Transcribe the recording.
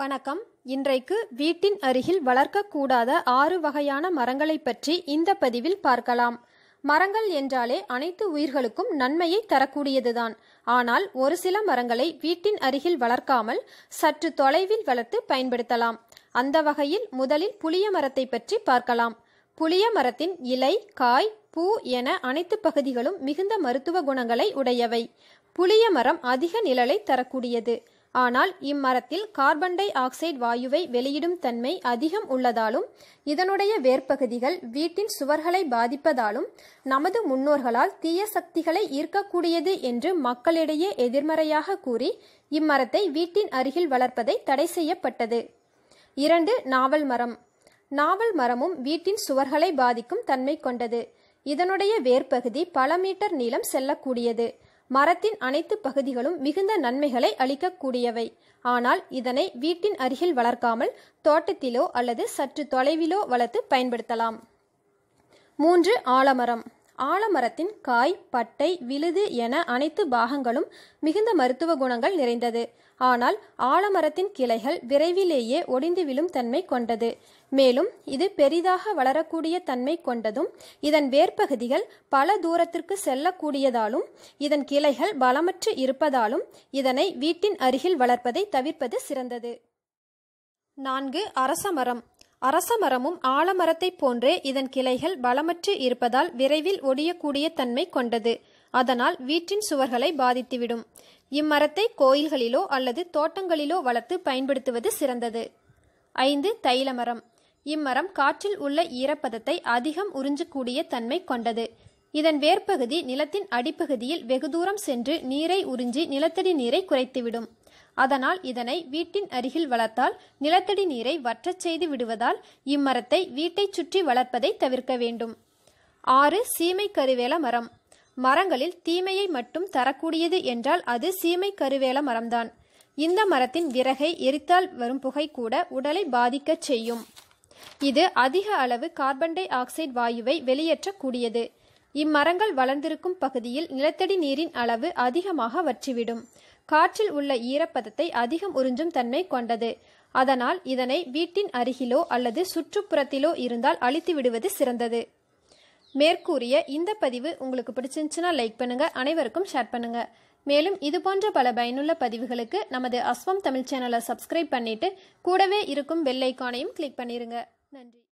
வணக்கம் இன்றைக்கு வீட்டின் அருகில் வளர்க்கக்கூடாத ஆறு வகையான மரங்களை பற்றி இந்த பதிவில் பார்க்கலாம் மரங்கள் என்றாலே அனைத்து உயிர்களுக்கும் நன்மையை தரக்கூடியதுதான் ஆனால் ஒரு சில மரங்களை வீட்டின் அருகில் வளர்க்காமல் சற்று தொலைவில் வளர்த்து பயன்படுத்தலாம் அந்த வகையில் முதலில் புளிய மரத்தை பற்றி பார்க்கலாம் புளிய மரத்தின் இலை காய் பூ என அனைத்து பகுதிகளும் மிகுந்த மருத்துவ குணங்களை உடையவை புளிய மரம் அதிக நிழலை தரக்கூடியது ஆனால் இம்மரத்தில் கார்பன் டை ஆக்சைடு வாயுவை வெளியிடும் தன்மை அதிகம் உள்ளதாலும் இதனுடைய வேர்ப்பகுதிகள் வீட்டின் சுவர்களை பாதிப்பதாலும் நமது முன்னோர்களால் தீய சக்திகளை ஈர்க்கக்கூடியது என்று மக்களிடையே எதிர்மறையாக கூறி இம்மரத்தை வீட்டின் அருகில் வளர்ப்பதை தடை செய்யப்பட்டது இரண்டு நாவல் மரம் நாவல் மரமும் வீட்டின் சுவர்களை பாதிக்கும் தன்மை கொண்டது இதனுடைய வேர்ப்பகுதி பல மீட்டர் நீளம் செல்லக்கூடியது மரத்தின் அனைத்து பகுதிகளும் மிகுந்த நன்மைகளை அளிக்கக்கூடியவை ஆனால் இதனை வீட்டின் அருகில் வளர்க்காமல் தோட்டத்திலோ அல்லது சற்று தொலைவிலோ வளர்த்து பயன்படுத்தலாம் மூன்று ஆலமரம் ஆலமரத்தின் காய் பட்டை விழுது என அனைத்து பாகங்களும் மிகுந்த மருத்துவ குணங்கள் நிறைந்தது ஆனால் ஆலமரத்தின் கிளைகள் விரைவிலேயே ஒடிந்து விழும் தன்மை கொண்டது மேலும் இது பெரிதாக வளரக்கூடிய தன்மை கொண்டதும் இதன் வேர்பகுதிகள் பல தூரத்திற்கு செல்லக்கூடியதாலும் இதன் கிளைகள் பலமற்று இருப்பதாலும் இதனை வீட்டின் அருகில் வளர்ப்பதை தவிர்ப்பது சிறந்தது நான்கு அரசமரம் அரசமரமும் ஆலமரத்தைப் போன்றே இதன் கிளைகள் பலமற்று இருப்பதால் விரைவில் ஒடியக்கூடிய தன்மை கொண்டது அதனால் வீட்டின் சுவர்களை பாதித்துவிடும் இம்மரத்தை கோயில்களிலோ அல்லது தோட்டங்களிலோ வளர்த்து பயன்படுத்துவது சிறந்தது ஐந்து தைலமரம் இம்மரம் காற்றில் உள்ள ஈரப்பதத்தை அதிகம் உறிஞ்சக்கூடிய தன்மை கொண்டது இதன் வேர்ப்பகுதி நிலத்தின் அடிப்பகுதியில் வெகு தூரம் சென்று நீரை உறிஞ்சி நிலத்தடி நீரை குறைத்துவிடும் அதனால் இதனை வீட்டின் அருகில் வளர்த்தால் நிலத்தடி நீரை வற்றச் செய்து விடுவதால் இம்மரத்தை வீட்டைச் சுற்றி வளர்ப்பதை தவிர்க்க வேண்டும் ஆறு சீமை கருவேல மரம் மரங்களில் தீமையை மட்டும் தரக்கூடியது என்றால் அது சீமை கருவேல மரம்தான் இந்த மரத்தின் விறகை எரித்தால் வரும் புகை கூட உடலை பாதிக்கச் செய்யும் இது அதிக அளவு கார்பன் டை ஆக்சைடு வாயுவை வெளியேற்றக்கூடியது இம்மரங்கள் வளர்ந்திருக்கும் பகுதியில் நிலத்தடி நீரின் அளவு அதிகமாக வற்றிவிடும் காற்றில் உள்ள ஈரப்பதத்தை அதிகம் உறிஞ்சும் தன்மை கொண்டது அதனால் இதனை வீட்டின் அருகிலோ அல்லது சுற்றுப்புறத்திலோ இருந்தால் அழித்து விடுவது சிறந்தது மேற்கூறிய இந்த பதிவு உங்களுக்கு பிடிச்சிருந்துச்சுன்னா லைக் பண்ணுங்க அனைவருக்கும் ஷேர் பண்ணுங்க மேலும் இது போன்ற பல பயனுள்ள பதிவுகளுக்கு நமது அஸ்வம் தமிழ் சேனலை சப்ஸ்கிரைப் பண்ணிட்டு கூடவே இருக்கும் பெல் ஐக்கானையும் கிளிக் பண்ணிருங்க நன்றி